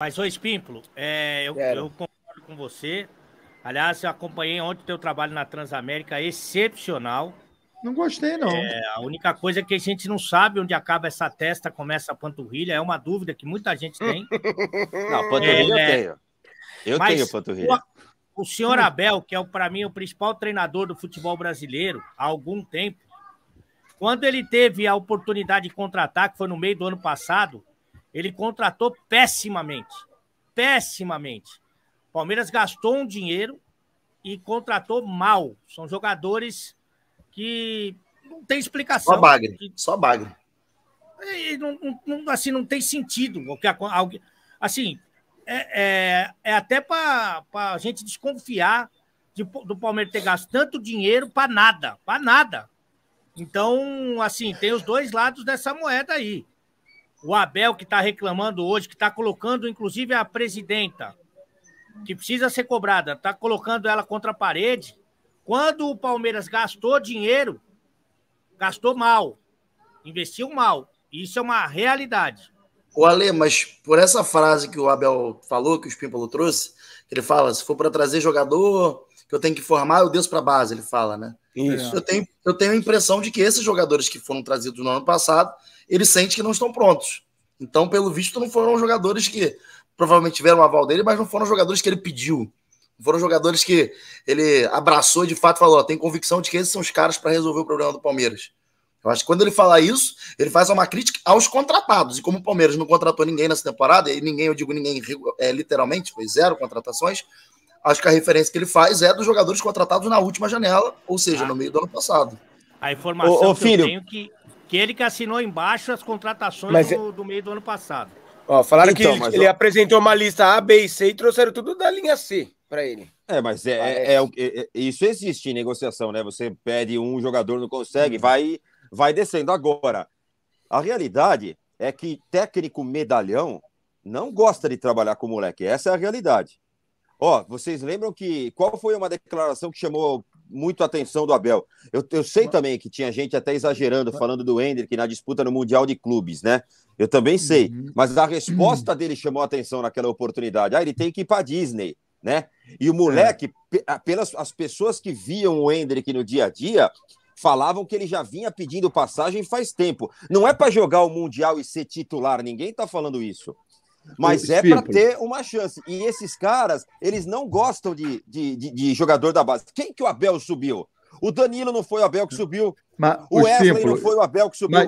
Mas, ô Espímpolo, é, eu, eu, concordo com você. Aliás, eu acompanhei ontem o teu trabalho na Transamérica, excepcional. Não gostei, não. É, a única coisa é que a gente não sabe onde acaba essa testa, começa a panturrilha. É uma dúvida que muita gente tem. não, panturrilha é, eu né? tenho. Eu tenho panturrilha. O, o senhor Abel, que é, para mim, o principal treinador do futebol brasileiro há algum tempo, quando ele teve a oportunidade de contratar, que foi no meio do ano passado, ele contratou pessimamente. Pessimamente. Palmeiras gastou um dinheiro e contratou mal. São jogadores que não tem explicação. Só bagre. Só bagre. E não, não, assim, não tem sentido. Assim, é, é, é até para a gente desconfiar de, do Palmeiras ter gasto tanto dinheiro para nada. Para nada. Então, assim, tem os dois lados dessa moeda aí. O Abel, que está reclamando hoje, que está colocando, inclusive, a presidenta, que precisa ser cobrada, está colocando ela contra a parede. Quando o Palmeiras gastou dinheiro, gastou mal, investiu mal. Isso é uma realidade. O Ale, mas por essa frase que o Abel falou, que o Espímpolo trouxe, ele fala: se for para trazer jogador, que eu tenho que formar, eu desço para a base, ele fala, né? Isso. Eu tenho, eu tenho a impressão de que esses jogadores que foram trazidos no ano passado, ele sente que não estão prontos. Então, pelo visto, não foram jogadores que provavelmente tiveram o aval dele, mas não foram jogadores que ele pediu. Foram jogadores que ele abraçou e de fato falou: tem convicção de que esses são os caras para resolver o problema do Palmeiras. Eu acho que quando ele fala isso, ele faz uma crítica aos contratados. E como o Palmeiras não contratou ninguém nessa temporada, e ninguém, eu digo ninguém é, literalmente, foi zero contratações, acho que a referência que ele faz é dos jogadores contratados na última janela, ou seja, ah. no meio do ano passado. A informação ô, ô, que eu tenho que, que ele que assinou embaixo as contratações mas... do, do, meio do ano passado. Ó, falaram então, que ele, ele ó... apresentou uma lista A, B e C e trouxeram tudo da linha C para ele. É, mas é, é, é, é, isso existe em negociação, né? Você pede um jogador, não consegue, hum. vai, vai descendo. Agora, a realidade é que técnico medalhão não gosta de trabalhar com moleque. Essa é a realidade. Ó, vocês lembram que qual foi uma declaração que chamou muito a atenção do Abel? Eu, eu sei também que tinha gente até exagerando, falando do Hendrick na disputa no Mundial de Clubes, né? Eu também sei. Uhum. Mas a resposta dele chamou a atenção naquela oportunidade. Ah, ele tem que ir para Disney, né? E o moleque, apenas é. as pessoas que viam o Hendrick no dia a dia, falavam que ele já vinha pedindo passagem faz tempo. Não é para jogar o Mundial e ser titular, ninguém está falando isso. Mas é para ter uma chance. E esses caras, eles não gostam de, de, de, de jogador da base. Quem que o Abel subiu? O Danilo não foi o Abel que subiu. Mas o Wesley simples. não foi o Abel que subiu. Mas,